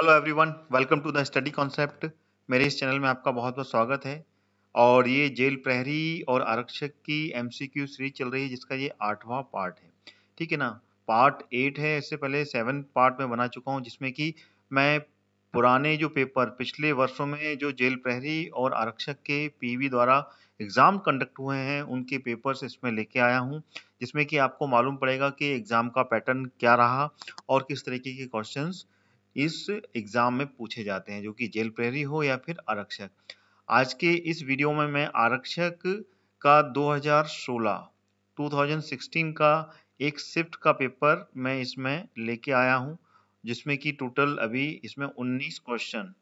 hello everyone welcome to the study concept मेरे इस channel में आपका बहुत बहुत स्वागत है और ये जेल प्रहरी और आरक्षक की एमसीक्यू सीरीज चल रही है जिसका ये आठवां पार्ट है ठीक है ना पार्ट एट है इससे पहले सेवन पार्ट में बना चुका हूँ जिसमें कि मैं पुराने जो पेपर पिछले वर्षों में जो जेल प्रहरी और आरक्षक के पीवी द्वारा एग्ज़ाम कंडक्ट हुए हैं उनके पेपर्स इसमें लेके आया हूँ जिसमें कि आपको मालूम पड़ेगा कि एग्ज़ाम का पैटर्न क्या रहा और किस तरीके के क्वेश्चंस इस एग्ज़ाम में पूछे जाते हैं जो कि जेल प्रहरी हो या फिर आरक्षक आज के इस वीडियो में मैं आरक्षक का 2016 2016 का एक शिफ्ट का पेपर मैं इसमें लेके आया हूँ जिसमें कि टोटल अभी इसमें 19 क्वेश्चन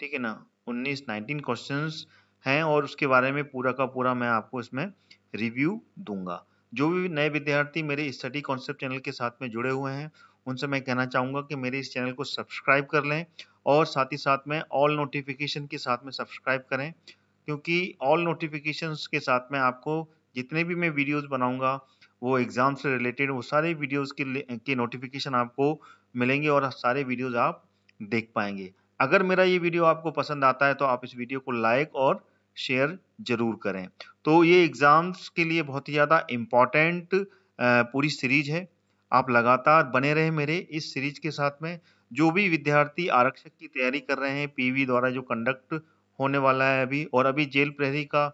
ठीक है ना 19 19 क्वेश्चंस हैं और उसके बारे में पूरा का पूरा मैं आपको इसमें रिव्यू दूंगा जो भी नए विद्यार्थी मेरे स्टडी कॉन्सेप्ट चैनल के साथ में जुड़े हुए हैं उनसे मैं कहना चाहूँगा कि मेरे इस चैनल को सब्सक्राइब कर लें और साथ ही साथ में ऑल नोटिफिकेशन के साथ में सब्सक्राइब करें क्योंकि ऑल नोटिफिकेशन के साथ में आपको जितने भी मैं वीडियोज़ बनाऊँगा वो एग्ज़ाम से रिलेटेड वो सारे वीडियोज़ के नोटिफिकेशन आपको मिलेंगे और सारे वीडियोज़ आप देख पाएंगे अगर मेरा ये वीडियो आपको पसंद आता है तो आप इस वीडियो को लाइक और शेयर ज़रूर करें तो ये एग्ज़ाम्स के लिए बहुत ही ज़्यादा इम्पॉर्टेंट पूरी सीरीज है आप लगातार बने रहे मेरे इस सीरीज के साथ में जो भी विद्यार्थी आरक्षक की तैयारी कर रहे हैं पीवी द्वारा जो कंडक्ट होने वाला है अभी और अभी जेल प्रहरी का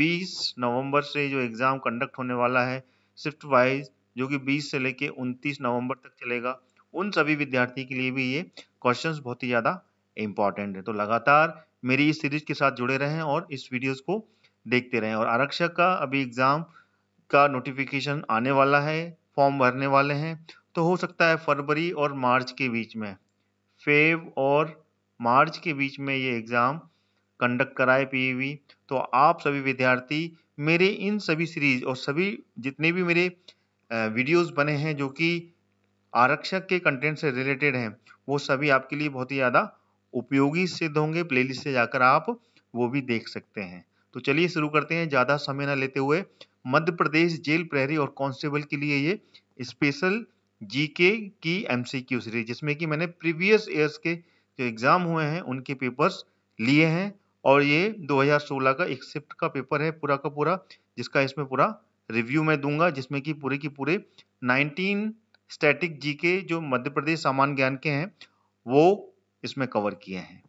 20 नवंबर से जो एग्ज़ाम कंडक्ट होने वाला है शिफ्ट वाइज जो कि 20 से लेके 29 नवंबर तक चलेगा उन सभी विद्यार्थी के लिए भी ये क्वेश्चंस बहुत ही ज़्यादा इम्पॉर्टेंट है तो लगातार मेरी इस सीरीज के साथ जुड़े रहें और इस वीडियोज़ को देखते रहें और आरक्षक का अभी एग्ज़ाम का नोटिफिकेशन आने वाला है फॉर्म भरने वाले हैं तो हो सकता है फरवरी और मार्च के बीच में फेब और मार्च के बीच में ये एग्ज़ाम कंडक्ट कराए पीईवी तो आप सभी विद्यार्थी मेरे इन सभी सीरीज और सभी जितने भी मेरे वीडियोस बने हैं जो कि आरक्षक के कंटेंट से रिलेटेड हैं वो सभी आपके लिए बहुत ही ज़्यादा उपयोगी सिद्ध होंगे प्लेलिस्ट से जाकर आप वो भी देख सकते हैं तो चलिए शुरू करते हैं ज़्यादा समय ना लेते हुए मध्य प्रदेश जेल प्रहरी और कांस्टेबल के लिए ये स्पेशल जीके की एमसीक्यू सीरीज जिसमें कि मैंने प्रीवियस ईयर्स के जो एग्ज़ाम हुए हैं उनके पेपर्स लिए हैं और ये 2016 का एक शिफ्ट का पेपर है पूरा का पूरा जिसका इसमें पूरा रिव्यू मैं दूंगा जिसमें कि पूरे की पूरे 19 स्टैटिक जीके जो मध्य प्रदेश सामान्य ज्ञान के हैं वो इसमें कवर किए हैं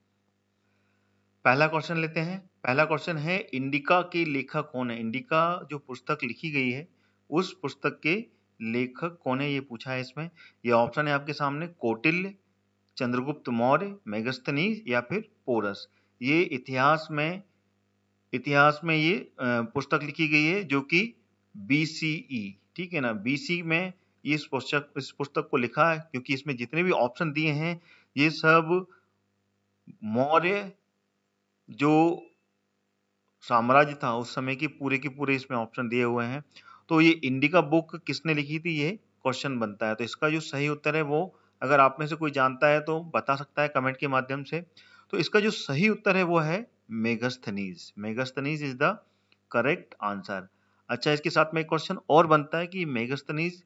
पहला क्वेश्चन लेते हैं पहला क्वेश्चन है इंडिका के लेखक कौन है इंडिका जो पुस्तक लिखी गई है उस पुस्तक के लेखक कौन है ये पूछा है इसमें ये ऑप्शन है आपके सामने कोटिल्य चंद्रगुप्त मौर्य मेगस्तनी या फिर पोरस ये इतिहास में इतिहास में ये पुस्तक लिखी गई है जो कि बी e, ठीक है ना बी में इस पुस्तक इस पुस्तक को लिखा है क्योंकि इसमें जितने भी ऑप्शन दिए हैं ये सब मौर्य जो साम्राज्य था उस समय की पूरे के पूरे इसमें ऑप्शन दिए हुए हैं तो ये इंडिका बुक किसने लिखी थी ये क्वेश्चन बनता है तो इसका जो सही उत्तर है वो अगर आप में से कोई जानता है तो बता सकता है कमेंट के माध्यम से तो इसका जो सही उत्तर है वो है Megasthenes Megasthenes is the correct answer अच्छा इसके साथ में एक क्वेश्चन और बनता है कि मेगस्थनीज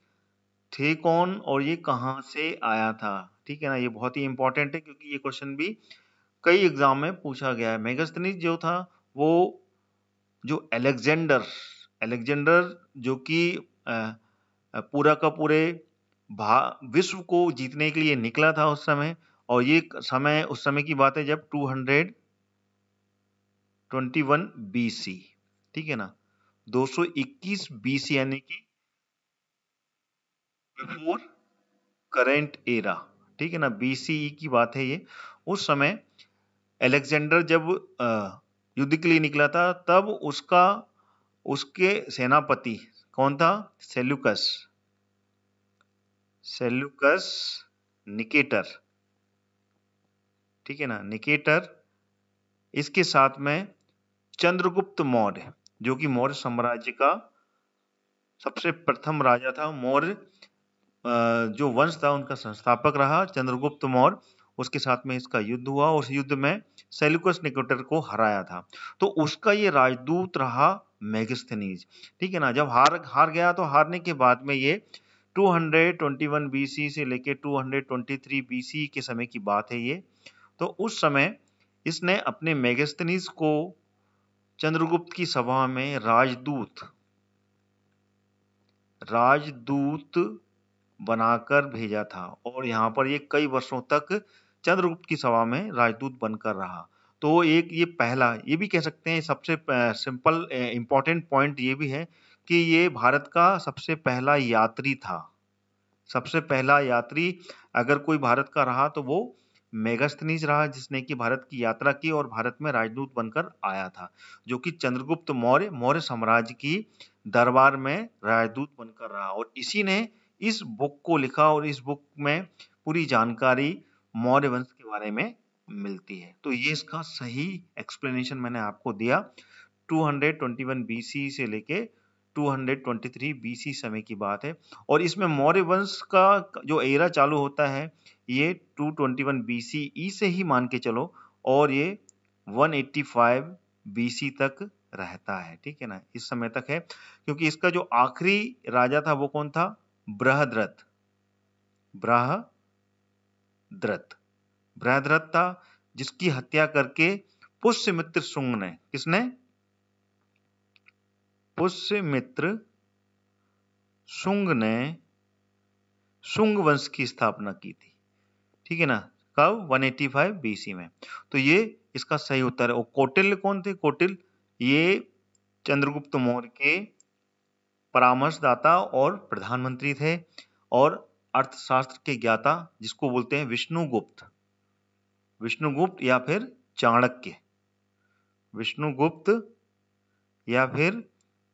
थे कौन और ये कहाँ से आया था ठीक है ना ये बहुत ही इंपॉर्टेंट है क्योंकि ये क्वेश्चन भी कई एग्जाम में पूछा गया है मेगस्थनीज जो था वो जो एलेक्जेंडर एलेक्जेंडर जो कि पूरा का पूरे भा विश्व को जीतने के लिए निकला था उस समय और ये समय उस समय की बात है जब 221 बीसी ठीक है ना 221 बीसी यानी कि बिफोर करेंट एरा ठीक है ना बीसीई e की बात है ये उस समय एलेक्जेंडर जब आ, युद्ध के लिए निकला था तब उसका उसके सेनापति कौन था सेल्युकस सेल्युकस निकेटर ठीक है ना निकेटर इसके साथ में चंद्रगुप्त मौर्य जो कि मौर्य साम्राज्य का सबसे प्रथम राजा था मौर्य जो वंश था उनका संस्थापक रहा चंद्रगुप्त मौर्य उसके साथ में इसका युद्ध हुआ उस युद्ध में सेल्युकस निकोटर को हराया था तो उसका ये राजदूत रहा मेगस्थनीज ठीक है ना जब हार हार गया तो हारने के बाद में ये 221 BC से लेके 223 BC के समय की बात है ये तो उस समय इसने अपने मेगस्थनीज को चंद्रगुप्त की सभा में राजदूत राजदूत बनाकर भेजा था और यहाँ पर ये कई वर्षों तक चंद्रगुप्त की सभा में राजदूत बनकर रहा तो एक ये पहला ये भी कह सकते हैं सबसे सिंपल इम्पॉर्टेंट पॉइंट ये भी है कि ये भारत का सबसे पहला यात्री था सबसे पहला यात्री अगर कोई भारत का रहा तो वो मेगास्थनीज रहा जिसने कि भारत की यात्रा की और भारत में राजदूत बनकर आया था जो कि चंद्रगुप्त मौर्य मौर्य साम्राज्य की दरबार में राजदूत बनकर रहा और इसी ने इस बुक को लिखा और इस बुक में पूरी जानकारी मौर्य वंश के बारे में मिलती है तो ये इसका सही एक्सप्लेनेशन मैंने आपको दिया 221 बीसी से लेके 223 बीसी समय की बात है और इसमें मौर्य वंश का जो एरा चालू होता है ये 221 बीसीई e से ही मान के चलो और ये 185 बीसी तक रहता है ठीक है ना इस समय तक है क्योंकि इसका जो आखिरी राजा था वो कौन था बृहद्रथ बृह द्रत भ्राद्रत था जिसकी हत्या करके पुष्यमित्र शुंग ने किसने पुष्यमित्र शुंग ने शुंग वंश की स्थापना की थी ठीक है ना कब 185 बीसी में तो ये इसका सही उत्तर है और कोटिल कौन थे कोटिल ये चंद्रगुप्त मौर्य के परामर्शदाता और प्रधानमंत्री थे और अर्थशास्त्र के ज्ञाता जिसको बोलते हैं विष्णुगुप्त विष्णुगुप्त या फिर चाणक्य विष्णुगुप्त या फिर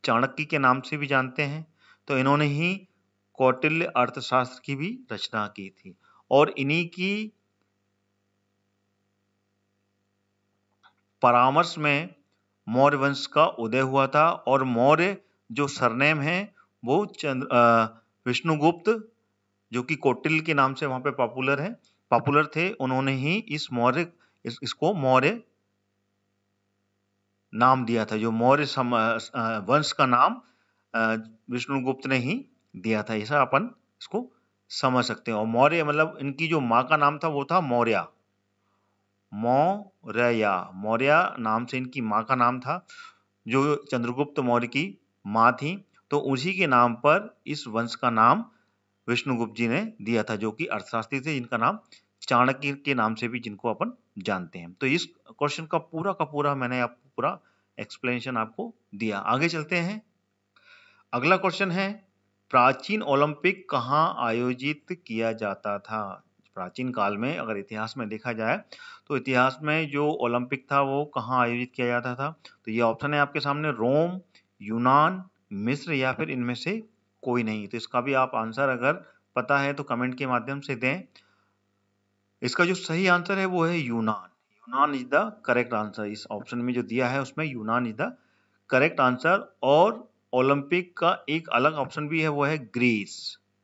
चाणक्य के नाम से भी जानते हैं तो इन्होंने ही कौटिल्य अर्थशास्त्र की भी रचना की थी और इन्हीं की परामर्श में मौर्य वंश का उदय हुआ था और मौर्य जो सरनेम है वो चंद्र विष्णुगुप्त जो कि कोटिल के नाम से वहां पे पॉपुलर है पॉपुलर थे उन्होंने ही इस मौर्य इस, इसको मौर्य नाम दिया था जो मौर्य वंश का नाम विष्णुगुप्त ने ही दिया था ऐसा अपन इसको समझ सकते हैं और मौर्य मतलब इनकी जो माँ का नाम था वो था मौर्य मौर्या मौर्य नाम से इनकी माँ का नाम था जो चंद्रगुप्त मौर्य की माँ थी तो उसी के नाम पर इस वंश का नाम विष्णुगुप्त जी ने दिया था जो कि अर्थशास्त्री थे जिनका नाम चाणक्य के नाम से भी जिनको अपन जानते हैं तो इस क्वेश्चन का पूरा का पूरा मैंने आपको पूरा एक्सप्लेनेशन आपको दिया आगे चलते हैं अगला क्वेश्चन है प्राचीन ओलंपिक कहाँ आयोजित किया जाता था प्राचीन काल में अगर इतिहास में देखा जाए तो इतिहास में जो ओलंपिक था वो कहाँ आयोजित किया जाता था तो ये ऑप्शन है आपके सामने रोम यूनान मिस्र या फिर इनमें से कोई नहीं तो इसका भी आप आंसर अगर पता है तो कमेंट के माध्यम से दें इसका जो सही आंसर है वो है यूनान यूनान इज द करेक्ट आंसर इस ऑप्शन में जो दिया है उसमें यूनान इज द करेक्ट आंसर और ओलंपिक का एक अलग ऑप्शन भी है वो है ग्रीस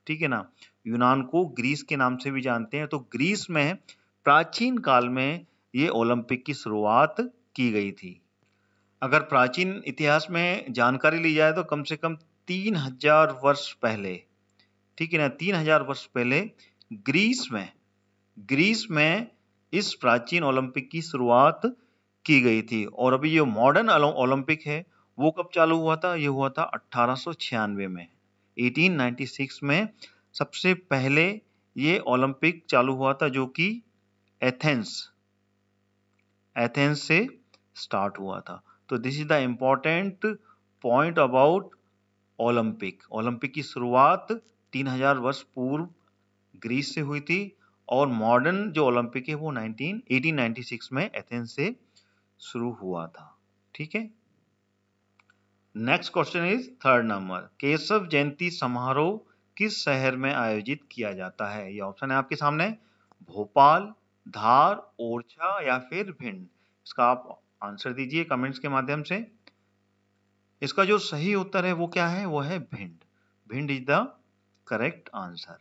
ठीक है ना यूनान को ग्रीस के नाम से भी जानते हैं तो ग्रीस में प्राचीन काल में ये ओलंपिक की शुरुआत की गई थी अगर प्राचीन इतिहास में जानकारी ली जाए तो कम से कम तीन हजार वर्ष पहले ठीक है ना तीन हजार वर्ष पहले ग्रीस में ग्रीस में इस प्राचीन ओलंपिक की शुरुआत की गई थी और अभी जो मॉडर्न ओलंपिक है वो कब चालू हुआ था ये हुआ था अट्ठारह में 1896 में सबसे पहले ये ओलंपिक चालू हुआ था जो कि एथेंस एथेंस से स्टार्ट हुआ था तो this is the important point about Olympic Olympic की शुरुआत 3000 वर्ष पूर्व ग्रीस से हुई थी और मॉडर्न जो ओलंपिक है वो 19 1896 में एथेंस से शुरू हुआ था ठीक है next question is third number Keshav जयंती समारोह किस शहर में आयोजित किया जाता है ये ऑप्शन है आपके सामने भोपाल धार ओरछा या फिर भिंड इसका आप आंसर दीजिए कमेंट्स के माध्यम से इसका जो सही उत्तर है वो क्या है वो है Bhind Bhind is the correct answer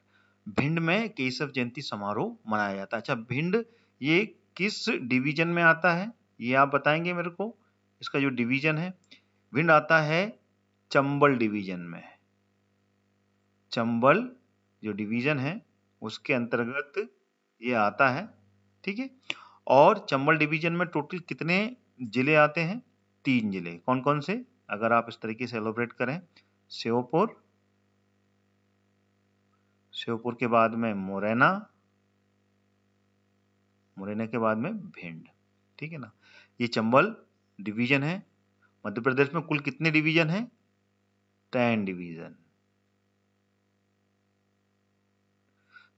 Bhind में केशव जयंती समारोह मनाया जाता है अच्छा भिंड ये किस डिवीजन में आता है ये आप बताएंगे मेरे को इसका जो डिवीजन है भिंड आता है चंबल डिवीजन में चंबल जो डिवीजन है उसके अंतर्गत ये आता है ठीक है और चंबल डिवीजन में टोटल कितने जिले आते हैं तीन जिले कौन कौन से अगर आप इस तरीके से एलोब्रेट करें श्योपुर श्योपुर के बाद में मुरैना मुरैना के बाद में भिंड ठीक है ना ये चंबल डिवीजन है मध्य प्रदेश में कुल कितने डिवीजन हैं टेन डिवीजन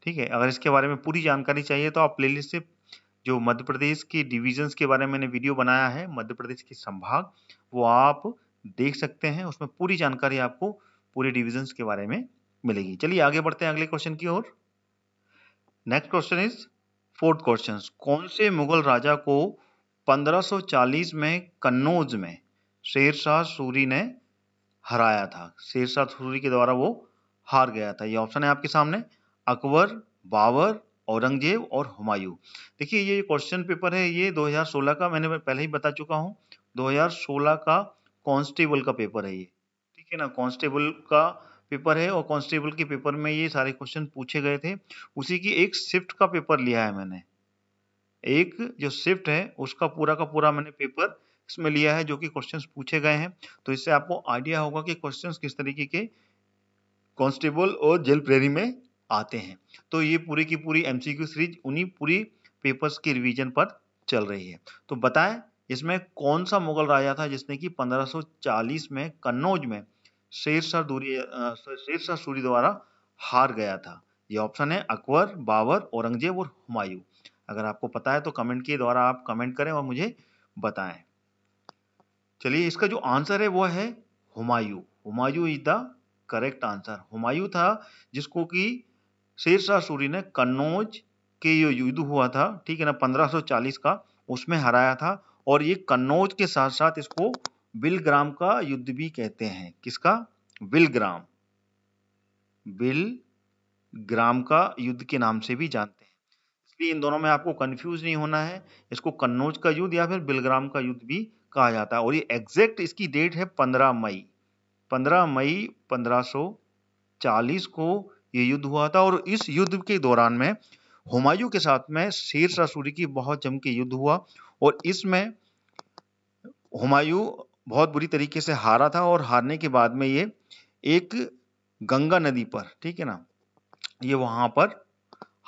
ठीक है अगर इसके बारे में पूरी जानकारी चाहिए तो आप प्लेलिस्ट से जो मध्य प्रदेश के डिवीजन्स के बारे में मैंने वीडियो बनाया है मध्य प्रदेश के संभाग वो आप देख सकते हैं उसमें पूरी जानकारी आपको पूरे डिविजन्स के बारे में मिलेगी चलिए आगे बढ़ते हैं अगले क्वेश्चन की ओर next question is fourth question कौन से मुगल राजा को 1540 में कन्नौज में शेरशाह सूरी ने हराया था शेरशाह सूरी के द्वारा वो हार गया था ये ऑप्शन है आपके सामने अकबर बाबर औरंगजेब और हुमायूं देखिए ये क्वेश्चन पेपर है ये 2016 का मैंने पहले ही बता चुका हूँ 2016 का कांस्टेबल का पेपर है ये ठीक है ना कांस्टेबल का पेपर है और कांस्टेबल के पेपर में ये सारे क्वेश्चन पूछे गए थे उसी की एक शिफ्ट का पेपर लिया है मैंने एक जो शिफ्ट है उसका पूरा का पूरा मैंने पेपर इसमें लिया है जो कि क्वेश्चंस पूछे गए हैं तो इससे आपको आइडिया होगा कि क्वेश्चंस किस तरीके के कांस्टेबल और जेल प्रेरी में आते हैं तो ये पूरी की पूरी एमसीक्यू सीरीज उन्हीं पूरी पेपर्स की रिवीजन पर चल रही है तो बताएं इसमें कौन सा मुगल राजा था जिसने कि 1540 में कन्नौज में शेरशाह दूरी शेरशाह सूरी द्वारा हार गया था ये ऑप्शन है अकबर बाबर औरंगजेब और हुमायूं अगर आपको पता है तो कमेंट के द्वारा आप कमेंट करें और मुझे बताएं चलिए इसका जो आंसर है वो है Humayun Humayun is the correct answer Humayun था जिसको कि शेरशाह सूरी ने कन्नौज के जो युद्ध हुआ था ठीक है ना 1540 का उसमें हराया था और ये कन्नौज के साथ साथ इसको बिलग्राम का युद्ध भी कहते हैं किसका बिलग्राम बिल ग्राम का युद्ध के नाम से भी जानते हैं इसलिए इन दोनों में आपको कंफ्यूज नहीं होना है इसको कन्नौज का युद्ध या फिर बिलग्राम का युद्ध भी कहा जाता है और ये एग्जैक्ट इसकी डेट है पंद्रह मई पंद्रह मई 1540 को ये युद्ध हुआ था और इस युद्ध के दौरान में हुमायूं के साथ में सूरी की बहुत जम युद्ध हुआ और इसमें हुमायूं बहुत बुरी तरीके से हारा था और हारने के बाद में ये एक गंगा नदी पर ठीक है ना ये वहां पर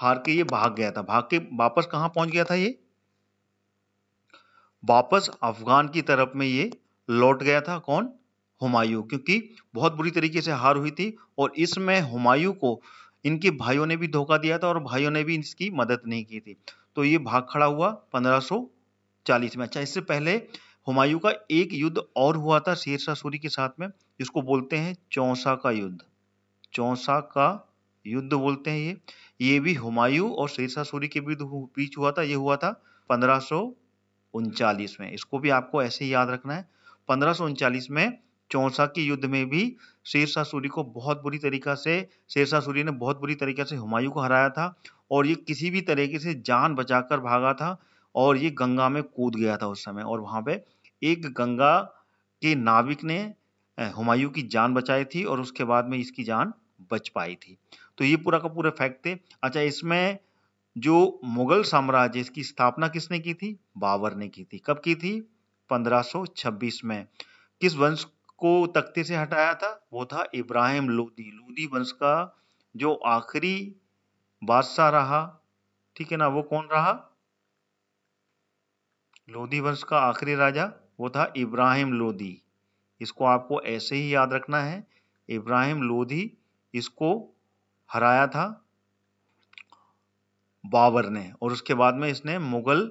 हार के ये भाग गया था भाग के वापस कहाँ पहुंच गया था ये वापस अफगान की तरफ में ये लौट गया था कौन हुमायूं क्योंकि बहुत बुरी तरीके से हार हुई थी और इसमें हुमायूं को इनके भाइयों ने भी धोखा दिया था और भाइयों ने भी इसकी मदद नहीं की थी तो ये भाग खड़ा हुआ 1540 में अच्छा इससे पहले हुमायूं का एक युद्ध और हुआ था शेरशाह सूरी के साथ में जिसको बोलते हैं चौसा का युद्ध चौसा का युद्ध बोलते हैं ये ये भी हुमायूं और शेरशाह सूरी के बीच हुआ था ये हुआ था पंद्रह में इसको भी आपको ऐसे ही याद रखना है पंद्रह में चौसा के युद्ध में भी शेरशाह सूरी को बहुत बुरी तरीक़ा से शेरशाह सूरी ने बहुत बुरी तरीक़े से हुमायूं को हराया था और ये किसी भी तरीके से जान बचा कर भागा था और ये गंगा में कूद गया था उस समय और वहाँ पे एक गंगा के नाविक ने हुमायूं की जान बचाई थी और उसके बाद में इसकी जान बच पाई थी तो ये पूरा का पूरा फैक्ट थे अच्छा इसमें जो मुगल साम्राज्य इसकी स्थापना किसने की थी बाबर ने की थी कब की थी 1526 में किस वंश को तख्ते से हटाया था वो था इब्राहिम लोदी लोदी वंश का जो आखिरी बादशाह रहा ठीक है ना वो कौन रहा लोदी वंश का आखिरी राजा वो था इब्राहिम लोदी इसको आपको ऐसे ही याद रखना है इब्राहिम लोधी इसको हराया था बाबर ने और उसके बाद में इसने मुगल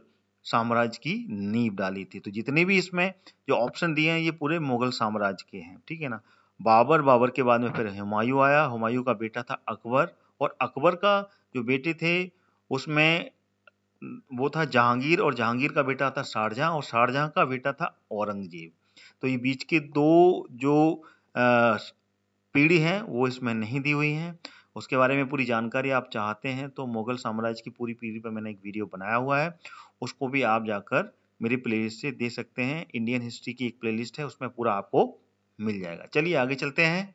साम्राज्य की नींव डाली थी तो जितने भी इसमें जो ऑप्शन दिए हैं ये पूरे मुगल साम्राज्य के हैं ठीक है ना बाबर बाबर के बाद में फिर हुमायूं आया हुमायूं का बेटा था अकबर और अकबर का जो बेटे थे उसमें वो था जहांगीर और जहांगीर का बेटा था शाहजहां और शाहजहाँ का बेटा था औरंगजेब तो ये बीच के दो जो पीढ़ी हैं वो इसमें नहीं दी हुई हैं उसके बारे में पूरी जानकारी आप चाहते हैं तो मुगल साम्राज्य की पूरी पीढ़ी पर मैंने एक वीडियो बनाया हुआ है उसको भी आप जाकर मेरी प्लेलिस्ट से दे सकते हैं इंडियन हिस्ट्री की एक प्लेलिस्ट है उसमें पूरा आपको मिल जाएगा चलिए आगे चलते हैं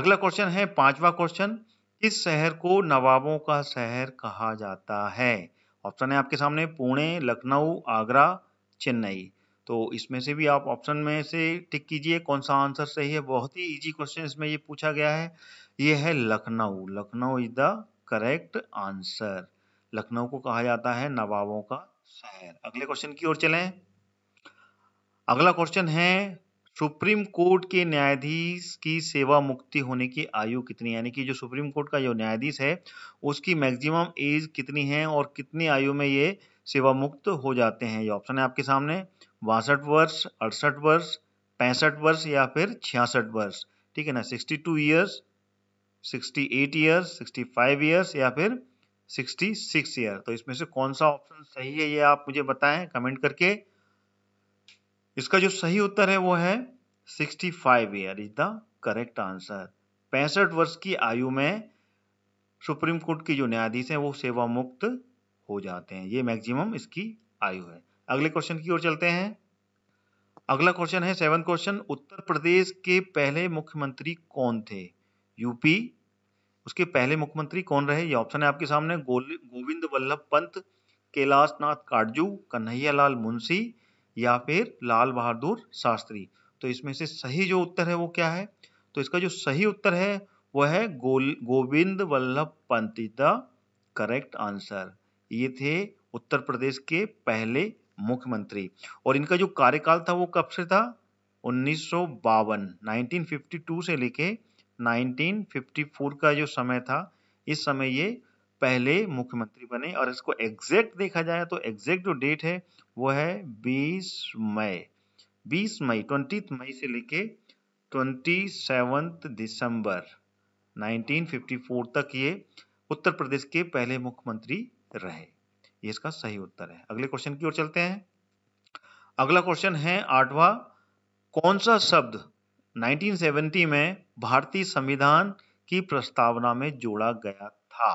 अगला क्वेश्चन है पांचवा क्वेश्चन किस शहर को नवाबों का शहर कहा जाता है ऑप्शन है आपके सामने पुणे लखनऊ आगरा चेन्नई तो इसमें से भी आप ऑप्शन में से टिक कीजिए कौन सा आंसर सही है बहुत ही इजी क्वेश्चन इसमें ये पूछा गया है ये है Lucknow Lucknow is the correct answer Lucknow को कहा जाता है नवाबों का शहर अगले क्वेश्चन की ओर चलें अगला क्वेश्चन है सुप्रीम कोर्ट के न्यायाधीश की सेवा मुक्ति होने की आयु कितनी यानी कि जो सुप्रीम कोर्ट का जो न्यायाधीश है उसकी मैक्सिमम एज कितनी है और कितनी आयु में ये सेवा मुक्त हो जाते हैं ये ऑप्शन है आपके सामने बासठ वर्ष अड़सठ वर्ष पैंसठ वर्ष या फिर छियासठ वर्ष ठीक है ना sixty two years sixty eight years sixty five years या फिर 66 ईयर तो इसमें से कौन सा ऑप्शन सही है ये आप मुझे बताएं कमेंट करके इसका जो सही उत्तर है वो है 65 year is the correct answer पैंसठ वर्ष की आयु में सुप्रीम कोर्ट की जो न्यायाधीश हैं वो सेवा मुक्त हो जाते हैं ये मैक्सिमम इसकी आयु है अगले क्वेश्चन की ओर चलते हैं अगला क्वेश्चन है सेवन क्वेश्चन उत्तर प्रदेश के पहले मुख्यमंत्री कौन थे यूपी उसके पहले मुख्यमंत्री कौन रहे ये ऑप्शन है आपके सामने गोविंद वल्लभ पंत कैलाश नाथ काटजू कन्हैया लाल मुंशी या फिर लाल बहादुर शास्त्री तो इसमें से सही जो उत्तर है वो क्या है तो इसका जो सही उत्तर है वह है गोल Govind Vallabh Pant the correct answer ये थे उत्तर प्रदेश के पहले मुख्यमंत्री और इनका जो कार्यकाल था वो कब से था उन्नीस 1952 से लेके 1954 का जो समय था इस समय ये पहले मुख्यमंत्री बने और इसको एग्जैक्ट देखा जाए तो एग्जैक्ट जो डेट है वो है 20 मई 20 मई ट्वेंटी मई से लेके ट्वेंटी दिसंबर 1954 तक ये उत्तर प्रदेश के पहले मुख्यमंत्री रहे ये इसका सही उत्तर है अगले क्वेश्चन की ओर चलते हैं अगला क्वेश्चन है आठवा कौन सा शब्द 1970 में भारतीय संविधान की प्रस्तावना में जोड़ा गया था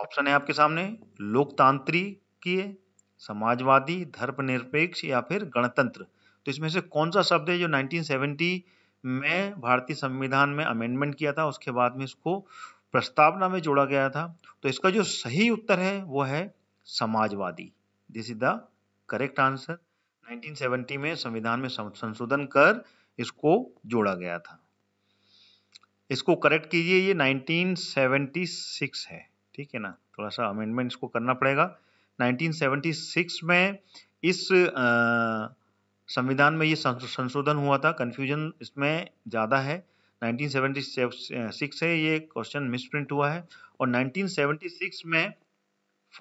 ऑप्शन है आपके सामने लोकतांत्रिकीय समाजवादी धर्मनिरपेक्ष या फिर गणतंत्र तो इसमें से कौन सा शब्द है जो 1970 में भारतीय संविधान में अमेंडमेंट किया था उसके बाद में इसको प्रस्तावना में जोड़ा गया था तो इसका जो सही उत्तर है वो है समाजवादी this is the correct answer 1970 में संविधान में संशोधन कर इसको जोड़ा गया था इसको करेक्ट कीजिए ये 1976 है ठीक है ना थोड़ा सा अमेंडमेंट इसको करना पड़ेगा 1976 में इस संविधान में ये संशोधन हुआ था कन्फ्यूजन इसमें ज़्यादा है 1976 है ये क्वेश्चन मिसप्रिंट हुआ है और 1976 में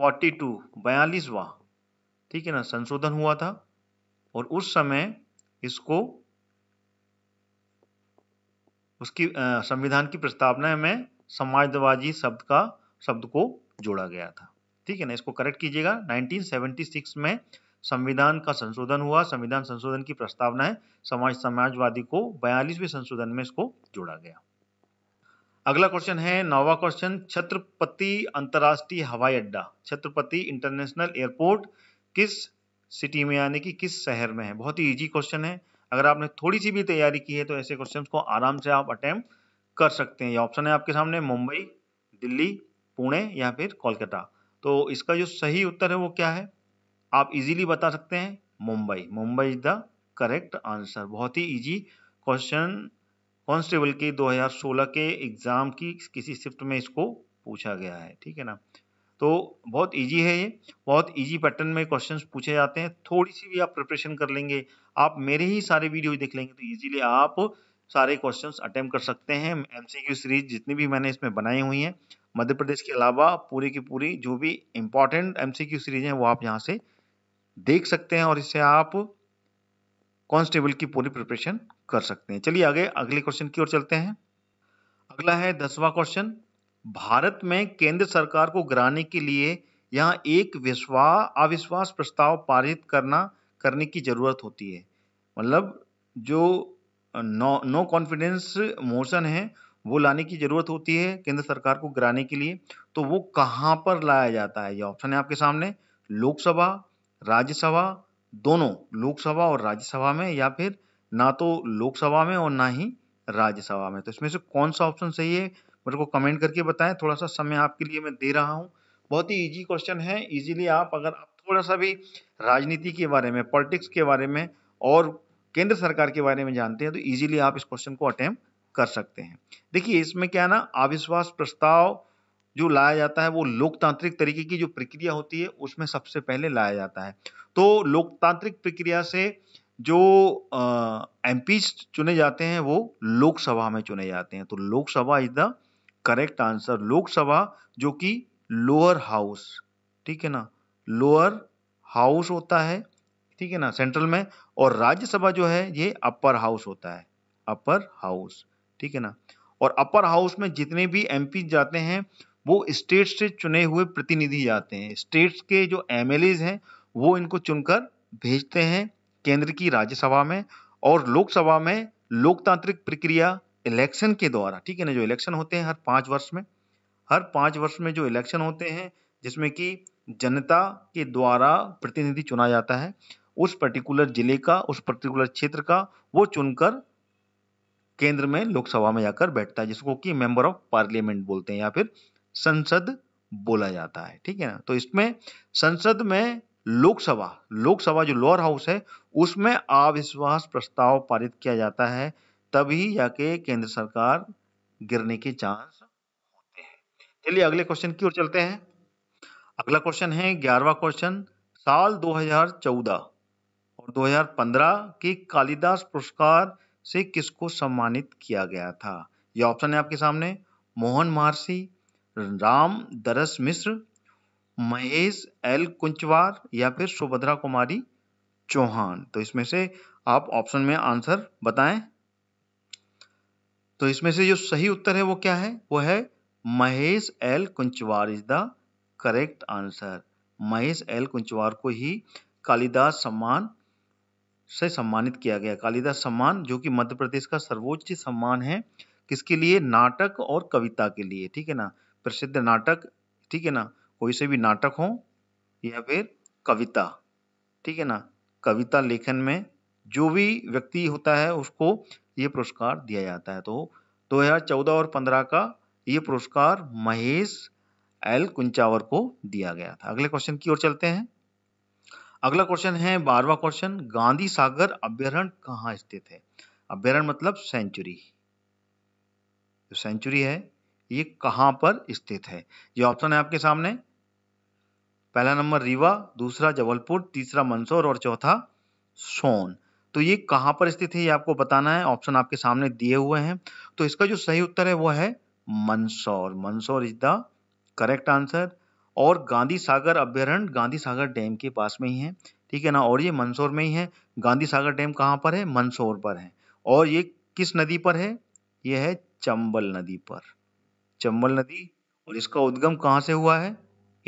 42 टू बयालीसवा ठीक है ना संशोधन हुआ था और उस समय इसको उसकी संविधान की प्रस्तावना में समाजवादी शब्द का शब्द को जोड़ा गया था ठीक है ना इसको करेक्ट कीजिएगा 1976 में संविधान का संशोधन हुआ संविधान संशोधन की प्रस्तावना है समाज समाजवादी को बयालीसवें संशोधन में इसको जोड़ा गया अगला क्वेश्चन है नौवा क्वेश्चन छत्रपति अंतर्राष्ट्रीय हवाई अड्डा छत्रपति इंटरनेशनल एयरपोर्ट किस सिटी में यानी कि किस शहर में है बहुत ही इजी क्वेश्चन है अगर आपने थोड़ी सी भी तैयारी की है तो ऐसे क्वेश्चन को आराम से आप अटैम्प्ट कर सकते हैं ये ऑप्शन है आपके सामने मुंबई दिल्ली पुणे या फिर कोलकाता तो इसका जो सही उत्तर है वो क्या है आप इजीली बता सकते हैं Mumbai Mumbai is the correct answer बहुत ही इजी क्वेश्चन कॉन्स्टेबल के 2016 के एग्ज़ाम की किसी शिफ्ट में इसको पूछा गया है ठीक है ना तो बहुत इजी है ये बहुत इजी पैटर्न में क्वेश्चंस पूछे जाते हैं थोड़ी सी भी आप प्रिपरेशन कर लेंगे आप मेरे ही सारे वीडियो देख लेंगे तो इजीली आप सारे क्वेश्चंस अटेम्प्ट कर सकते हैं एमसीक्यू सीरीज जितनी भी मैंने इसमें बनाई हुई हैं मध्य प्रदेश के अलावा पूरी की पूरी जो भी इम्पॉर्टेंट एम सीरीज हैं वो आप यहाँ से देख सकते हैं और इससे आप कॉन्स्टेबल की पूरी प्रिपरेशन कर सकते हैं चलिए आगे अगले क्वेश्चन की ओर चलते हैं अगला है दसवां क्वेश्चन भारत में केंद्र सरकार को गिराने के लिए यहाँ एक विश्वा अविश्वास प्रस्ताव पारित करना करने की ज़रूरत होती है मतलब जो नो नो कॉन्फिडेंस मोशन है वो लाने की ज़रूरत होती है केंद्र सरकार को गिराने के लिए तो वो कहाँ पर लाया जाता है ये ऑप्शन है आपके सामने लोकसभा राज्यसभा दोनों लोकसभा और राज्यसभा में या फिर ना तो लोकसभा में और ना ही राज्यसभा में तो इसमें से कौन सा ऑप्शन सही है मेरे को कमेंट करके बताएं थोड़ा सा समय आपके लिए मैं दे रहा हूँ बहुत ही इजी क्वेश्चन है इजीली आप अगर थोड़ा सा भी राजनीति के बारे में पॉलिटिक्स के बारे में और केंद्र सरकार के बारे में जानते हैं तो ईजिली आप इस क्वेश्चन को अटैम्प्ट कर सकते हैं देखिए इसमें क्या है ना अविश्वास प्रस्ताव जो लाया जाता है वो लोकतांत्रिक तरीके की जो प्रक्रिया होती है उसमें सबसे पहले लाया जाता है तो लोकतांत्रिक प्रक्रिया से जो एम चुने जाते हैं वो लोकसभा में चुने जाते हैं तो Lok Sabha is the correct answer Lok Sabha जो कि लोअर हाउस ठीक है ना लोअर हाउस होता है ठीक है ना सेंट्रल में और राज्यसभा जो है ये अपर हाउस होता है अपर हाउस ठीक है ना और अपर हाउस में जितने भी एम जाते हैं वो स्टेट से चुने हुए प्रतिनिधि जाते हैं स्टेट्स के जो एम हैं वो इनको चुनकर भेजते हैं केंद्र की राज्यसभा में और लोकसभा में लोकतांत्रिक प्रक्रिया इलेक्शन के द्वारा ठीक है ना जो इलेक्शन होते हैं हर पाँच वर्ष में हर पाँच वर्ष में जो इलेक्शन होते हैं जिसमें कि जनता के द्वारा प्रतिनिधि चुना जाता है उस पर्टिकुलर जिले का उस पर्टिकुलर क्षेत्र का वो चुनकर केंद्र में लोकसभा में जाकर बैठता है जिसको कि मेंबर ऑफ पार्लियामेंट बोलते हैं या फिर संसद बोला जाता है ठीक है ना तो इसमें संसद में लोकसभा लोकसभा जो लोअर हाउस है उसमें अविश्वास प्रस्ताव पारित किया जाता है तभी जाके केंद्र सरकार गिरने के चांस होते हैं चलिए अगले क्वेश्चन की ओर चलते हैं अगला क्वेश्चन है ग्यारहवा क्वेश्चन साल 2014 और 2015 के कालिदास पुरस्कार से किसको सम्मानित किया गया था ये ऑप्शन है आपके सामने मोहन महर्षि राम दरस मिश्र महेश एल कुंचवार या फिर सुभद्रा कुमारी चौहान तो इसमें से आप ऑप्शन में आंसर बताएं तो इसमें से जो सही उत्तर है वो क्या है वो है Mahesh L Kunchwar is the correct answer Mahesh L Kunchwar को ही कालिदास सम्मान से सम्मानित किया गया कालिदास सम्मान जो कि मध्य प्रदेश का सर्वोच्च सम्मान है किसके लिए नाटक और कविता के लिए ठीक है ना प्रसिद्ध नाटक ठीक है ना कोई से भी नाटक हो या फिर कविता ठीक है ना कविता लेखन में जो भी व्यक्ति होता है उसको ये पुरस्कार दिया जाता है तो 2014 और 15 का ये पुरस्कार महेश एल कुंचावर को दिया गया था अगले क्वेश्चन की ओर चलते हैं अगला क्वेश्चन है बारवा क्वेश्चन गांधी सागर अभ्यारण कहाँ स्थित है अभ्यारण मतलब सेंचुरी जो सेंचुरी है ये कहाँ पर स्थित है ये ऑप्शन है आपके सामने पहला नंबर रीवा दूसरा जबलपुर तीसरा मंदसौर और चौथा सोन तो ये कहाँ पर स्थित है ये आपको बताना है ऑप्शन आपके सामने दिए हुए हैं तो इसका जो सही उत्तर है वो है Mandsaur Mandsaur is the correct answer और गांधी सागर अभ्यारण्य गांधी सागर डैम के पास में ही है ठीक है ना और ये मंदसौर में ही है गांधी सागर डैम कहाँ पर है मंदसौर पर है और ये किस नदी पर है यह है चंबल नदी पर चंबल नदी और इसका उद्गम कहाँ से हुआ है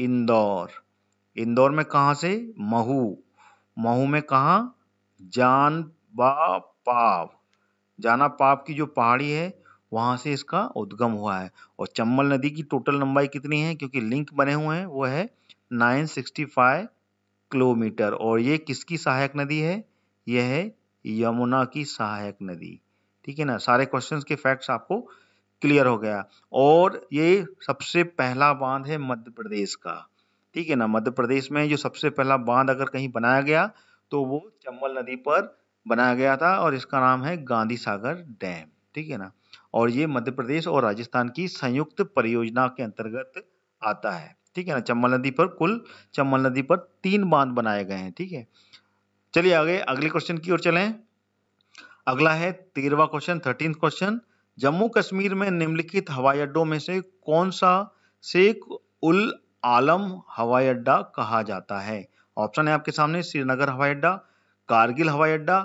इंदौर इंदौर में कहाँ से महू महू में कहाँ जान बा पाव जाना पाप की जो पहाड़ी है वहाँ से इसका उद्गम हुआ है और चंबल नदी की टोटल लंबाई कितनी है क्योंकि लिंक बने हुए हैं वो है 965 किलोमीटर और ये किसकी सहायक नदी है यह है यमुना की सहायक नदी ठीक है ना सारे क्वेश्चंस के फैक्ट्स आपको क्लियर हो गया और ये सबसे पहला बांध है मध्य प्रदेश का ठीक है ना मध्य प्रदेश में जो सबसे पहला बांध अगर कहीं बनाया गया तो वो चंबल नदी पर बनाया गया था और इसका नाम है गांधी सागर डैम ठीक है ना और ये मध्य प्रदेश और राजस्थान की संयुक्त परियोजना के अंतर्गत आता है ठीक है ना चंबल नदी पर कुल चंबल नदी पर तीन बांध बनाए गए हैं ठीक है चलिए आगे अगले क्वेश्चन की ओर चलें अगला है तेरवा question thirteen question Jammu Kashmir में निम्नलिखित हवाई अड्डों में से कौन सा शेख उल आलम हवाई अड्डा कहा जाता है ऑप्शन है आपके सामने श्रीनगर हवाई अड्डा कारगिल हवाई अड्डा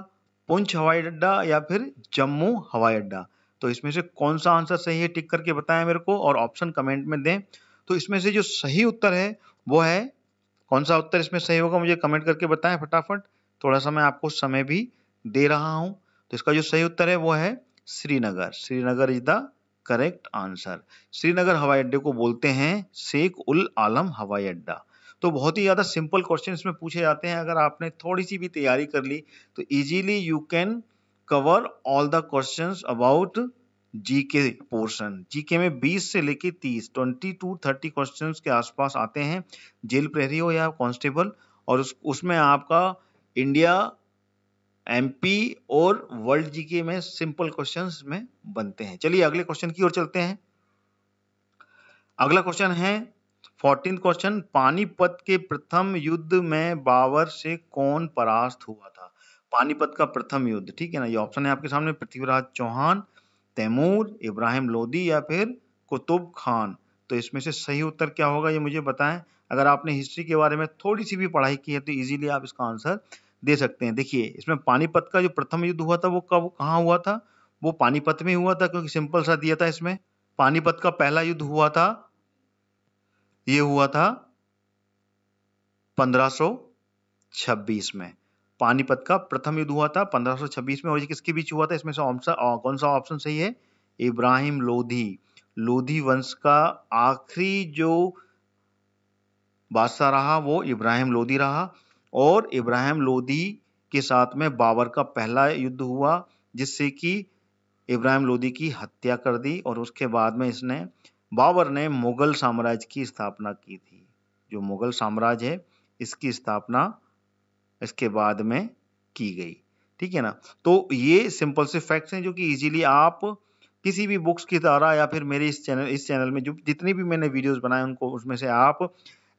पुंछ हवाई अड्डा या फिर जम्मू हवाई अड्डा तो इसमें से कौन सा आंसर सही है टिक करके बताएं मेरे को और ऑप्शन कमेंट में दें तो इसमें से जो सही उत्तर है वो है कौन सा उत्तर इसमें सही होगा मुझे कमेंट करके बताएं फटाफट थोड़ा सा मैं आपको समय भी दे रहा हूं तो इसका जो सही उत्तर है वो है Srinagar Srinagar is the correct answer Srinagar हवाई अड्डे को बोलते हैं शेख उल आलम हवाई अड्डा तो बहुत ही ज़्यादा सिंपल क्वेश्चन में पूछे जाते हैं अगर आपने थोड़ी सी भी तैयारी कर ली तो easily you can cover all the question about GK G GK में 20 से लेके 30 ट्वेंटी टू 30 क्वेश्चंस के आसपास आते हैं जेल प्रहरी हो या कांस्टेबल और उस उसमें आपका इंडिया एमपी और वर्ल्ड जीके में सिंपल क्वेश्चंस में बनते हैं चलिए अगले क्वेश्चन की ओर चलते हैं अगला क्वेश्चन है फोर्टीन क्वेश्चन पानीपत के प्रथम युद्ध में बाबर से कौन परास्त हुआ था पानीपत का प्रथम युद्ध ठीक है ना ये ऑप्शन है आपके सामने पृथ्वीराज चौहान तैमूर इब्राहिम लोदी या फिर कुतुब खान तो इसमें से सही उत्तर क्या होगा ये मुझे बताएं अगर आपने हिस्ट्री के बारे में थोड़ी सी भी पढ़ाई की है तो इजीली आप इसका आंसर दे सकते हैं देखिए इसमें पानीपत का जो प्रथम युद्ध हुआ था वो कब कहाँ हुआ था वो पानीपत में हुआ था क्योंकि सिंपल सा दिया था इसमें पानीपत का पहला युद्ध हुआ था ये हुआ था 1526 में पानीपत का प्रथम युद्ध हुआ था 1526 में और ये किसके बीच हुआ था इसमें से कौन सा ऑप्शन सही है इब्राहिम लोधी लोधी वंश का आखिरी जो बादशाह रहा वो इब्राहिम लोधी रहा और इब्राहिम लोधी के साथ में बाबर का पहला युद्ध हुआ जिससे कि इब्राहिम लोधी की हत्या कर दी और उसके बाद में इसने बाबर ने मुगल साम्राज्य की स्थापना की थी जो मुगल साम्राज्य है इसकी स्थापना इसके बाद में की गई ठीक है ना तो ये सिंपल से फैक्ट्स हैं जो कि इजीली आप किसी भी बुक्स की द्वारा या फिर मेरे इस चैनल इस चैनल में जो जितनी भी मैंने वीडियोस बनाए उनको उसमें से आप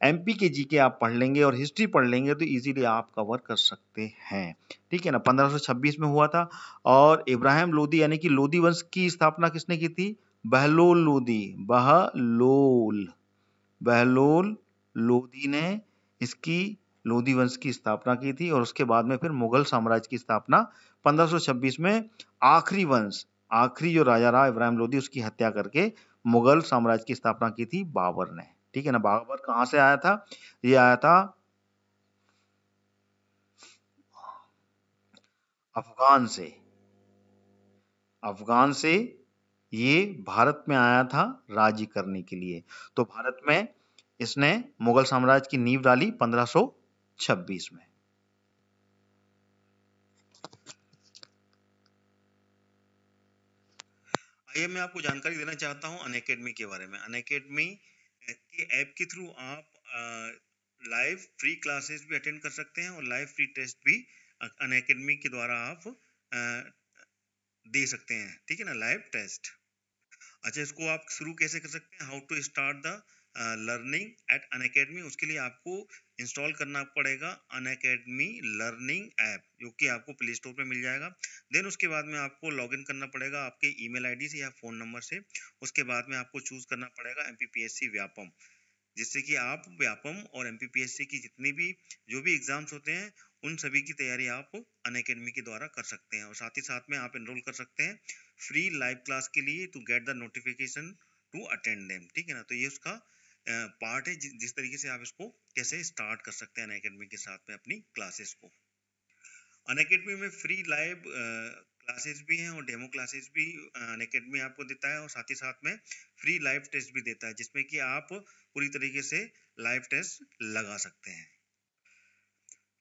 एम पी के जी के आप पढ़ लेंगे और हिस्ट्री पढ़ लेंगे तो इजीली आप कवर कर सकते हैं ठीक है ना 1526 में हुआ था और इब्राहिम लोदी यानी कि लोदी वंश की स्थापना किसने की थी बहलोल लोदी बहलोल बहलोल लोधी ने इसकी लोधी वंश की स्थापना की थी और उसके बाद में फिर मुगल साम्राज्य की स्थापना 1526 में आखिरी वंश आखिरी जो राजा रहा इब्राहिम लोधी उसकी हत्या करके मुगल साम्राज्य की स्थापना की थी बाबर ने ठीक है ना बाबर कहाँ से आया था ये आया था अफगान से अफगान से ये भारत में आया था राज्य करने के लिए तो भारत में इसने मुगल साम्राज्य की नींव डाली 1526 में आइए मैं आपको जानकारी देना चाहता हूं अनकेडमी के बारे में अनकेडमी के ऐप के थ्रू आप लाइव फ्री क्लासेस भी अटेंड कर सकते हैं और लाइव फ्री टेस्ट भी अनकेडमी के द्वारा आप आ, दे सकते हैं ठीक है ना लाइव टेस्ट अच्छा इसको आप शुरू कैसे कर सकते हैं how to start the learning at Unacademy उसके लिए आपको इंस्टॉल करना पड़ेगा अन अकेडमी लर्निंग ऐप जो कि आपको प्ले स्टोर पर मिल जाएगा देन उसके बाद में आपको लॉगिन करना पड़ेगा आपके ईमेल आईडी से या फ़ोन नंबर से उसके बाद में आपको चूज़ करना पड़ेगा एम व्यापम जिससे कि आप व्यापम और एम की जितनी भी जो भी एग्ज़ाम्स होते हैं उन सभी की तैयारी आप अन अकेडमी के द्वारा कर सकते हैं और साथ ही साथ में आप इनरोल कर सकते हैं फ्री लाइव क्लास के लिए to get the notification to attend them ठीक है ना तो ये उसका पार्ट है जिस तरीके से आप इसको कैसे स्टार्ट कर सकते हैं अनएकेडमी के साथ में अपनी क्लासेस को अनएकेडमी में फ्री लाइव क्लासेस भी हैं और डेमो क्लासेस भी अनएकेडमी आपको देता है और साथ ही साथ में फ्री लाइव टेस्ट भी देता है जिसमें कि आप पूरी तरीके से लाइव टेस्ट लगा सकते हैं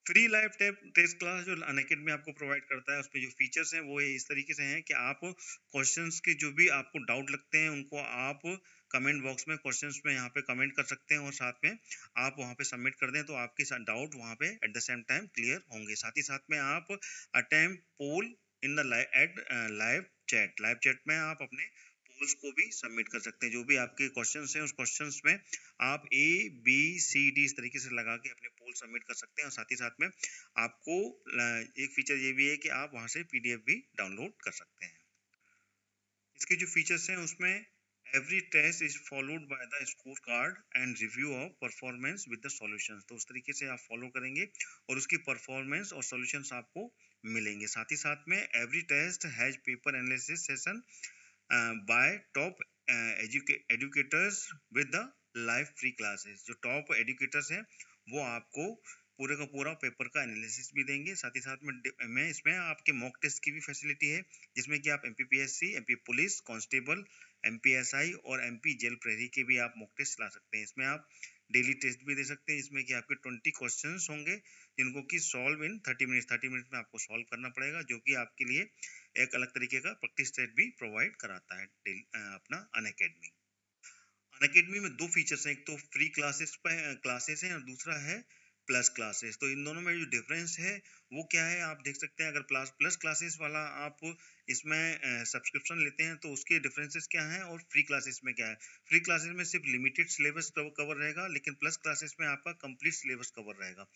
free live tape test class जो अनकेड में आपको प्रोवाइड करता है उसमें जो फीचर्स हैं वो इस तरीके से हैं कि आप क्वेश्चंस के जो भी आपको डाउट लगते हैं उनको आप कमेंट बॉक्स में क्वेश्चंस में यहाँ पे कमेंट कर सकते हैं और साथ में आप वहाँ पे सबमिट कर दें तो आपके डाउट वहाँ पे at the same time clear होंगे साथ ही साथ में आप attempt poll in the live at live chat live chat में आप अपने उसको भी सबमिट कर सकते हैं जो भी आपके क्वेश्चन हैं उस क्वेश्चन में आप ए बी सी डी इस तरीके से लगा के अपने पोल सबमिट कर सकते हैं और साथ ही साथ में आपको एक फीचर ये भी है कि आप वहाँ से पी भी डाउनलोड कर सकते हैं इसके जो फीचर्स हैं उसमें every test is followed by the score card and review of performance with the solution तो उस तरीके से आप फॉलो करेंगे और उसकी परफॉर्मेंस और सॉल्यूशंस आपको मिलेंगे साथ ही साथ में every test has paper analysis session by top educators with the live free classes जो टॉप एजुकेटर्स हैं वो आपको पूरे का पूरा पेपर का एनालिसिस भी देंगे साथ ही साथ में में इसमें आपके मॉक टेस्ट की भी फैसिलिटी है जिसमें कि आप M P police constable M और एम जेल प्रहरी के भी आप मॉक टेस्ट ला सकते हैं इसमें आप डेली टेस्ट भी दे सकते हैं इसमें कि आपके ट्वेंटी क्वेश्चन होंगे जिनको कि solve in thirty minute thirty minute में आपको सॉल्व करना पड़ेगा जो कि आपके लिए एक अलग तरीके का प्रैक्टिस सेट भी प्रोवाइड कराता है अपना अन अकेडमी में दो फीचर्स हैं एक तो फ्री क्लासेस क्लासेस हैं और दूसरा है प्लस क्लासेस तो इन दोनों में जो डिफरेंस है वो क्या है आप देख सकते हैं अगर प्लस प्लस क्लासेस वाला आप इसमें सब्सक्रिप्शन लेते हैं तो उसके डिफरेंसेस क्या हैं और फ्री क्लासेस में क्या है फ्री क्लासेस में सिर्फ लिमिटेड सिलेबस कवर रहेगा लेकिन प्लस क्लासेस में आपका कंप्लीट सिलेबस कवर रहेगा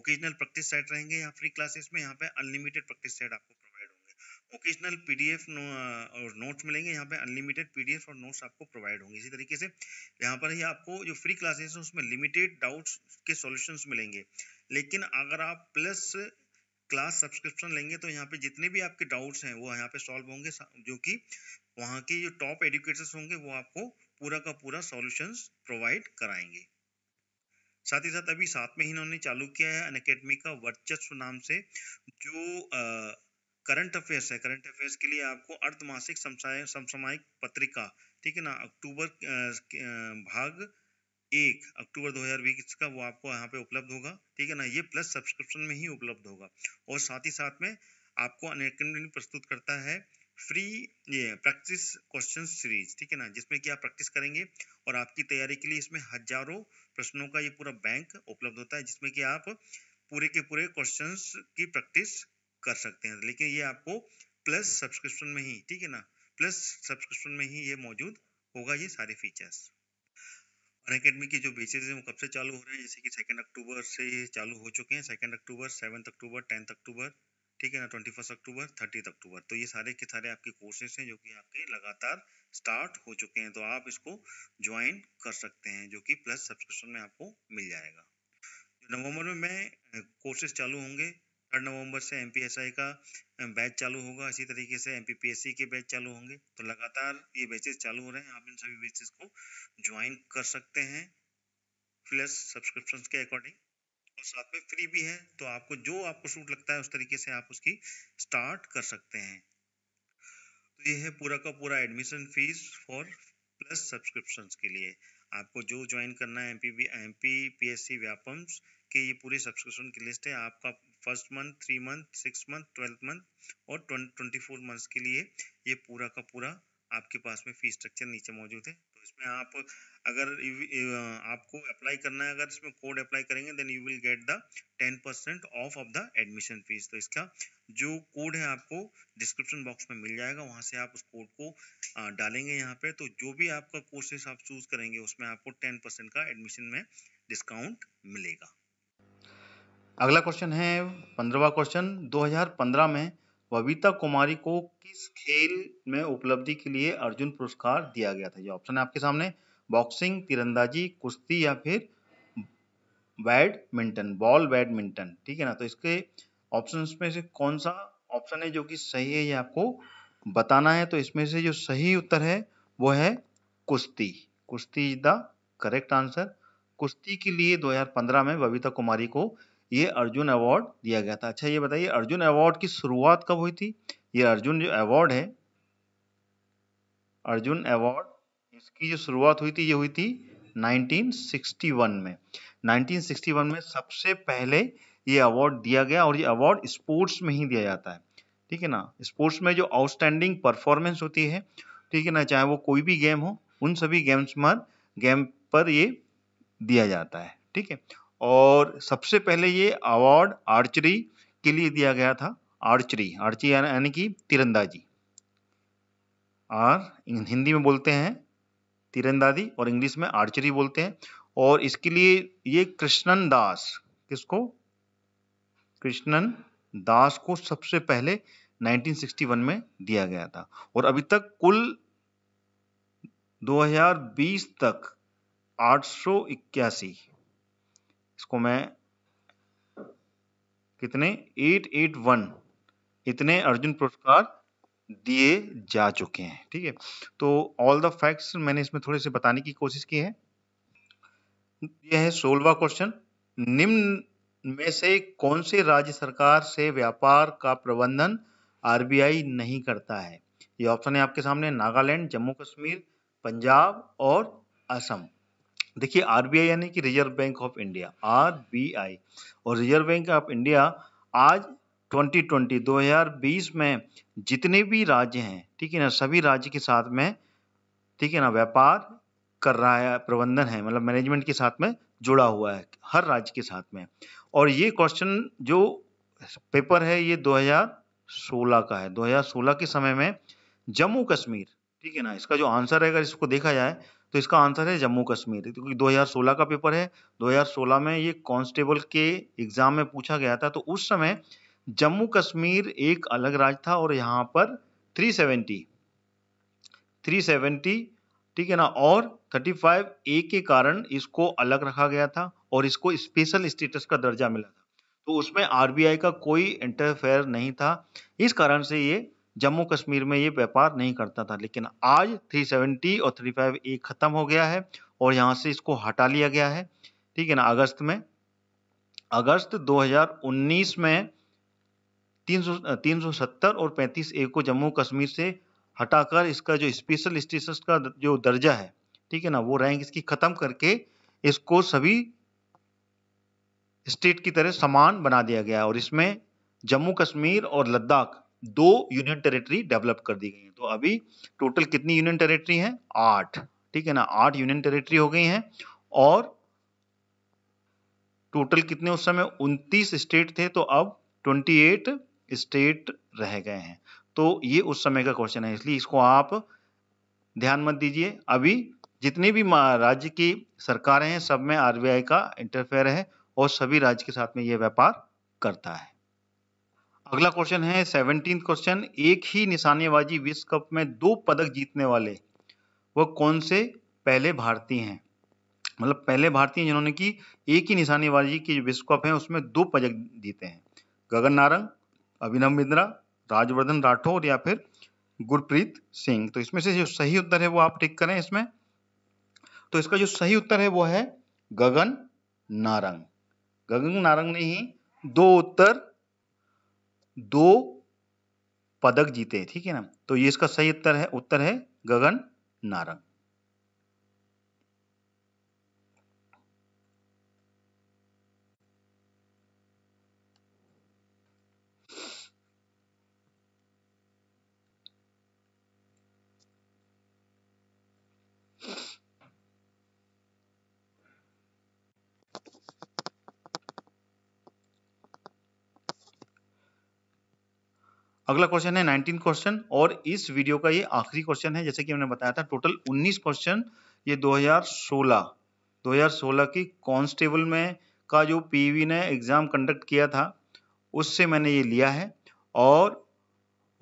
ओकेजनल प्रैक्टिस सेट रहेंगे यहाँ फ्री क्लासेस में यहाँ पे अनलिमिटेड प्रैक्टिस सेट आपको पी पीडीएफ एफ और नोट्स मिलेंगे यहाँ पे अनलिमिटेड पीडीएफ और नोट्स आपको प्रोवाइड होंगे इसी तरीके से यहाँ पर ही आपको जो फ्री क्लासेस हैं उसमें लिमिटेड डाउट्स के सॉल्यूशंस मिलेंगे लेकिन अगर आप प्लस क्लास सब्सक्रिप्शन लेंगे तो यहाँ पे जितने भी आपके डाउट्स हैं वो यहाँ पे सॉल्व होंगे जो कि वहाँ के जो टॉप एडुकेटर्स होंगे वो आपको पूरा का पूरा सॉल्यूशंस प्रोवाइड कराएंगे साथ ही साथ अभी साथ में ही इन्होंने चालू किया है अन का वर्चस्व नाम से जो आ, uh, करंट अफेयर्स है करंट अफेयर्स के लिए आपको अर्धमासिक समसामयिक पत्रिका ठीक है ना अक्टूबर भाग एक अक्टूबर 2020 का वो आपको यहाँ पे उपलब्ध होगा ठीक है ना ये प्लस सब्सक्रिप्शन में ही उपलब्ध होगा और साथ ही साथ में आपको अनेकन प्रस्तुत करता है फ्री ये प्रैक्टिस क्वेश्चन सीरीज ठीक है ना जिसमें कि आप प्रैक्टिस करेंगे और आपकी तैयारी के लिए इसमें हजारों प्रश्नों का ये पूरा बैंक उपलब्ध होता है जिसमें कि आप पूरे के पूरे क्वेश्चंस की प्रैक्टिस कर सकते हैं लेकिन ये आपको प्लस सब्सक्रिप्शन में ही ठीक है ना प्लस सब्सक्रिप्शन में ही ये मौजूद होगा ये सारे फीचर्स अन अकेडमी के जो बेचेज हैं वो कब से चालू हो रहे हैं जैसे कि सेकेंड अक्टूबर से ये चालू हो चुके हैं second October seventh October tenth October ठीक है ना twenty first October thirtieth October तो ये सारे के सारे आपके कोर्सेज हैं जो कि आपके लगातार स्टार्ट हो चुके हैं तो आप इसको ज्वाइन कर सकते हैं जो कि प्लस सब्सक्रिप्शन में आपको मिल जाएगा नवंबर में मैं कोर्सेज चालू होंगे आठ नवंबर से एम का बैच चालू होगा इसी तरीके से एम के बैच चालू होंगे तो लगातार ये बैचेस चालू हो रहे हैं आप इन सभी बैचेस को ज्वाइन कर सकते हैं प्लस सब्सक्रिप्शन के अकॉर्डिंग और साथ में फ्री भी है तो आपको जो आपको सूट लगता है उस तरीके से आप उसकी स्टार्ट कर सकते हैं तो ये है पूरा का पूरा admission fees for plus subscription के लिए आपको जो ज्वाइन करना है M P M P P S C व्यापम्स के ये पूरे सब्सक्रिप्शन की लिस्ट है आपका first month three month six month twelfth month और ट्वेंटी फोर मंथ्स के लिए ये पूरा का पूरा आपके पास में फी स्ट्रक्चर नीचे मौजूद है तो इसमें आप अगर आपको अप्लाई करना है अगर इसमें कोड अप्लाई करेंगे then you will get the ten percent off off the admission fees तो इसका जो कोड है आपको डिस्क्रिप्शन बॉक्स में मिल जाएगा वहाँ से आप उस कोड को डालेंगे यहाँ पे तो जो भी आपका कोर्सेस आप चूज करेंगे उसमें आपको टेन परसेंट का एडमिशन में डिस्काउंट मिलेगा अगला क्वेश्चन है पंद्रवा क्वेश्चन 2015 में बबीता कुमारी को किस खेल में उपलब्धि के लिए अर्जुन पुरस्कार दिया गया था ये ऑप्शन है आपके सामने बॉक्सिंग तीरंदाजी कुश्ती या फिर बैडमिंटन बॉल बैडमिंटन ठीक है ना तो इसके ऑप्शन में से कौन सा ऑप्शन है जो कि सही है ये आपको बताना है तो इसमें से जो सही उत्तर है वो है कुश्ती कुश्ती इज द करेक्ट आंसर कुश्ती के लिए 2015 में बबीता कुमारी को ये अर्जुन अवार्ड दिया गया था अच्छा ये बताइए अर्जुन अवार्ड की शुरुआत कब हुई थी ये अर्जुन जो अवार्ड है अर्जुन अवार्ड इसकी जो शुरुआत हुई थी ये हुई थी 1961 में 1961 में सबसे पहले ये अवार्ड दिया गया और ये अवार्ड स्पोर्ट्स में ही दिया जाता है ठीक है ना स्पोर्ट्स में जो आउटस्टैंडिंग परफॉर्मेंस होती है ठीक है ना चाहे वो कोई भी गेम हो उन सभी गेम्स में गेम पर ये दिया जाता है ठीक है और सबसे पहले ये अवार्ड आर्चरी के लिए दिया गया था आर्चरी आर्चरी यानी कि तीरंदाजी आर हिंदी में बोलते हैं तीरंदाजी और इंग्लिश में आर्चरी बोलते हैं और इसके लिए ये कृष्णन दास किसको कृष्णन दास को सबसे पहले 1961 में दिया गया था और अभी तक कुल 2020 तक आठ इसको मैं कितने एट एट वन इतने अर्जुन पुरस्कार दिए जा चुके हैं ठीक है तो ऑल द फैक्ट्स मैंने इसमें थोड़े से बताने की कोशिश की है यह है सोलवा क्वेश्चन निम्न में से कौन से राज्य सरकार से व्यापार का प्रबंधन आरबीआई नहीं करता है ये ऑप्शन है आपके सामने नागालैंड जम्मू कश्मीर पंजाब और असम देखिए आरबीआई यानी कि Reserve Bank of India RBI और रिजर्व बैंक ऑफ इंडिया आज 2020 2020 में जितने भी राज्य हैं ठीक है ना सभी राज्य के साथ में ठीक है ना व्यापार कर रहा है प्रबंधन है मतलब मैनेजमेंट के साथ में जुड़ा हुआ है हर राज्य के साथ में और ये क्वेश्चन जो पेपर है ये 2016 का है 2016 के समय में जम्मू कश्मीर ठीक है ना इसका जो आंसर है अगर इसको देखा जाए तो इसका आंसर है जम्मू कश्मीर क्योंकि 2016 का पेपर है 2016 में ये कांस्टेबल के एग्जाम में पूछा गया था तो उस समय जम्मू कश्मीर एक अलग राज्य था और यहाँ पर 370 370 ठीक है ना और 35 ए के कारण इसको अलग रखा गया था और इसको स्पेशल स्टेटस का दर्जा मिला था तो उसमें आरबीआई का कोई इंटरफेयर नहीं था इस कारण से ये जम्मू कश्मीर में ये व्यापार नहीं करता था लेकिन आज 370 और 35 ए खत्म हो गया है और यहाँ से इसको हटा लिया गया है ठीक है ना अगस्त में अगस्त 2019 में 300 370 और 35 ए को जम्मू कश्मीर से हटाकर इसका जो स्पेशल स्टेटस का जो दर्जा है ठीक है ना वो रैंक इसकी खत्म करके इसको सभी स्टेट की तरह समान बना दिया गया और इसमें जम्मू कश्मीर और लद्दाख दो यूनियन टेरिटरी डेवलप कर दी गई हैं तो अभी टोटल कितनी यूनियन टेरिटरी हैं आठ ठीक है ना आठ यूनियन टेरिटरी हो गई हैं और टोटल कितने उस समय उन्तीस स्टेट थे तो अब ट्वेंटी एट स्टेट रह गए हैं तो ये उस समय का क्वेश्चन है इसलिए इसको आप ध्यान मत दीजिए अभी जितने भी राज्य की सरकारें हैं सब में आरबीआई का इंटरफेयर है और सभी राज्य के साथ में ये व्यापार करता है अगला क्वेश्चन है सेवनटीन क्वेश्चन एक ही निशानेबाजी विश्व कप में दो पदक जीतने वाले वह कौन से पहले भारतीय हैं मतलब पहले भारतीय जिन्होंने की एक ही निशानेबाजी की विश्व कप है उसमें दो पदक जीते हैं गगन नारंग अभिनव बिंद्रा राजवर्धन राठौर या फिर गुरप्रीत सिंह तो इसमें से जो सही उत्तर है वो आप टिक करें इसमें तो इसका जो सही उत्तर है वो है गगन नारंग गगन नारंग ने ही दो उत्तर दो पदक जीते ठीक है ना तो ये इसका सही उत्तर है उत्तर है गगन नारंग अगला क्वेश्चन है नाइनटीन क्वेश्चन और इस वीडियो का ये आखिरी क्वेश्चन है जैसे कि हमने बताया था टोटल उन्नीस क्वेश्चन ये 2016 2016 की कांस्टेबल में का जो पीवी ने एग्जाम कंडक्ट किया था उससे मैंने ये लिया है और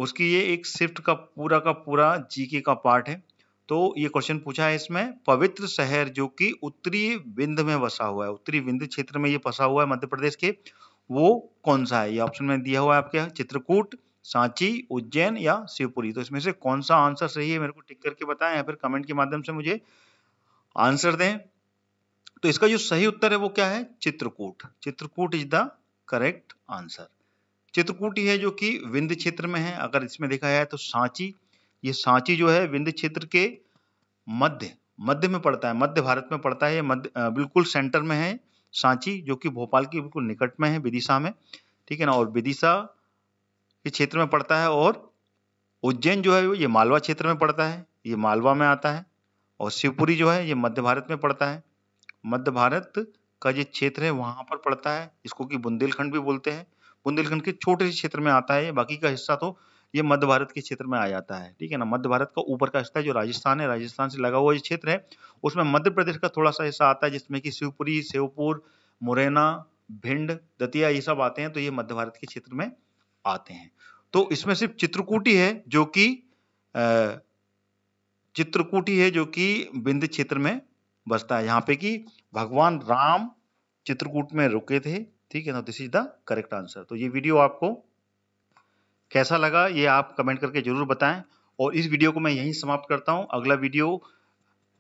उसकी ये एक शिफ्ट का पूरा का पूरा जीके का पार्ट है तो ये क्वेश्चन पूछा है इसमें पवित्र शहर जो कि उत्तरी विंध में बसा हुआ है उत्तरी विंध क्षेत्र में ये फसा हुआ है मध्य प्रदेश के वो कौन सा है ये ऑप्शन में दिया हुआ है आपके चित्रकूट सांची उज्जैन या शिवपुरी तो इसमें से कौन सा आंसर सही है मेरे को टिक करके बताएं या फिर कमेंट के माध्यम से मुझे आंसर दें तो इसका जो सही उत्तर है वो क्या है Chitrakoot Chitrakoot is the correct answer Chitrakoot ही है जो कि विंद क्षेत्र में है अगर इसमें देखा जाए तो सांची ये सांची जो है विंद क्षेत्र के मध्य मध्य में पड़ता है मध्य भारत में पड़ता है ये मध्य बिल्कुल सेंटर में है सांची जो कि भोपाल के बिल्कुल निकट में है विदिशा में ठीक है ना और विदिशा के क्षेत्र में पड़ता है और उज्जैन जो है ये मालवा क्षेत्र में पड़ता है ये मालवा में आता है और शिवपुरी जो है ये मध्य भारत में पड़ता है मध्य भारत का जो क्षेत्र है वहाँ पर पड़ता है इसको कि बुंदेलखंड भी बोलते हैं बुंदेलखंड के छोटे से क्षेत्र में आता है बाकी का हिस्सा तो ये मध्य भारत के क्षेत्र में आ जाता है ठीक है ना मध्य भारत का ऊपर का हिस्सा जो राजस्थान है राजस्थान से लगा हुआ जो क्षेत्र है उसमें मध्य प्रदेश का थोड़ा सा हिस्सा आता है जिसमें कि शिवपुरी शिवपुर मुरैना भिंड दतिया ये सब आते हैं तो ये मध्य भारत के क्षेत्र में आते हैं तो इसमें सिर्फ चित्रकूटी है जो कि चित्रकूटी है जो कि बिंद क्षेत्र में बसता है यहाँ पे कि भगवान राम चित्रकूट में रुके थे ठीक है ना this is the correct answer तो ये वीडियो आपको कैसा लगा ये आप कमेंट करके जरूर बताएं और इस वीडियो को मैं यहीं समाप्त करता हूँ अगला वीडियो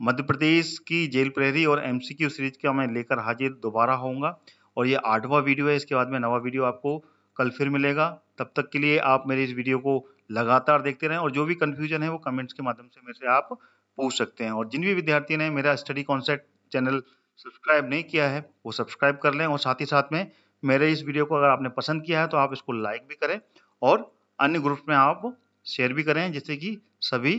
मध्य प्रदेश की जेल प्रहरी और एम सीरीज का मैं लेकर हाजिर दोबारा होऊंगा और ये आठवां वीडियो है इसके बाद में नवा वीडियो आपको कल फिर मिलेगा तब तक के लिए आप मेरे इस वीडियो को लगातार देखते रहें और जो भी कन्फ्यूजन है वो कमेंट्स के माध्यम से मेरे से आप पूछ सकते हैं और जिन भी विद्यार्थी ने मेरा स्टडी कॉन्सेप्ट चैनल सब्सक्राइब नहीं किया है वो सब्सक्राइब कर लें और साथ ही साथ में मेरे इस वीडियो को अगर आपने पसंद किया है तो आप इसको लाइक भी करें और अन्य ग्रुप में आप शेयर भी करें जिससे कि सभी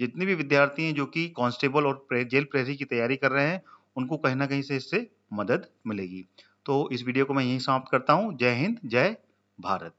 जितने भी विद्यार्थी हैं जो कि कांस्टेबल और प्रे, जेल प्रेरी की तैयारी कर रहे हैं उनको कहीं ना कहीं से इससे मदद मिलेगी तो इस वीडियो को मैं यहीं समाप्त करता हूँ जय हिंद जय भारत